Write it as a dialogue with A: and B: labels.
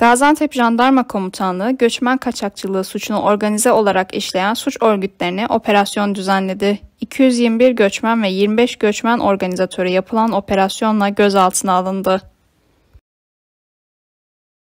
A: Gaziantep Jandarma Komutanlığı göçmen kaçakçılığı suçunu organize olarak işleyen suç örgütlerine operasyon düzenledi. 221 göçmen ve 25 göçmen organizatörü yapılan operasyonla gözaltına alındı.